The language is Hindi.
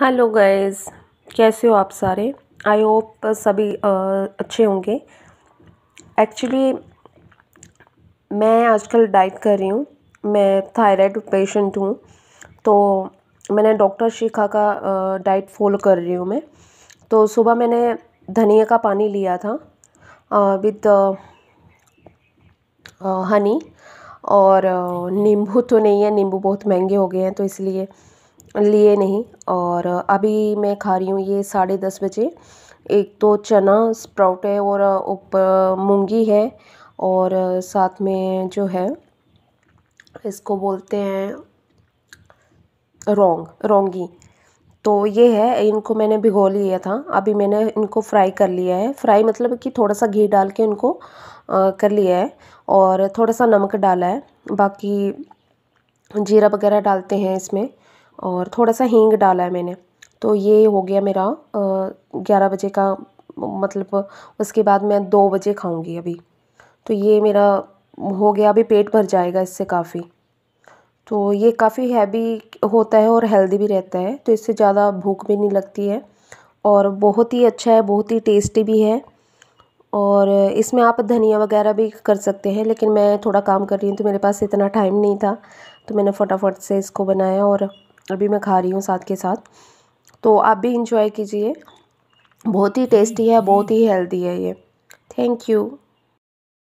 हेलो गाइस कैसे हो आप सारे आई होप सभी अच्छे होंगे एक्चुअली मैं आजकल डाइट कर रही हूँ मैं थायराइड पेशेंट हूँ तो मैंने डॉक्टर शिखा का डाइट फॉलो कर रही हूँ मैं तो सुबह मैंने धनिया का पानी लिया था विद हनी और नींबू तो नहीं है नींबू बहुत महंगे हो गए हैं तो इसलिए लिए नहीं और अभी मैं खा रही हूँ ये साढ़े दस बजे एक तो चना स्प्राउट है और ऊपर मूँगी है और साथ में जो है इसको बोलते हैं रोंग रोंगी तो ये है इनको मैंने भिगो लिया था अभी मैंने इनको फ्राई कर लिया है फ्राई मतलब कि थोड़ा सा घी डाल के इनको आ, कर लिया है और थोड़ा सा नमक डाला है बाकी जीरा वगैरह डालते हैं इसमें और थोड़ा सा हींग डाला है मैंने तो ये हो गया मेरा ग्यारह बजे का मतलब उसके बाद मैं दो बजे खाऊंगी अभी तो ये मेरा हो गया अभी पेट भर जाएगा इससे काफ़ी तो ये काफ़ी हैवी होता है और हेल्दी भी रहता है तो इससे ज़्यादा भूख भी नहीं लगती है और बहुत ही अच्छा है बहुत ही टेस्टी भी है और इसमें आप धनिया वगैरह भी कर सकते हैं लेकिन मैं थोड़ा काम कर रही हूँ तो मेरे पास इतना टाइम नहीं था तो मैंने फटाफट से इसको बनाया और अभी मैं खा रही हूँ साथ के साथ तो आप भी इंजॉय कीजिए बहुत ही टेस्टी है बहुत ही हेल्दी है ये थैंक यू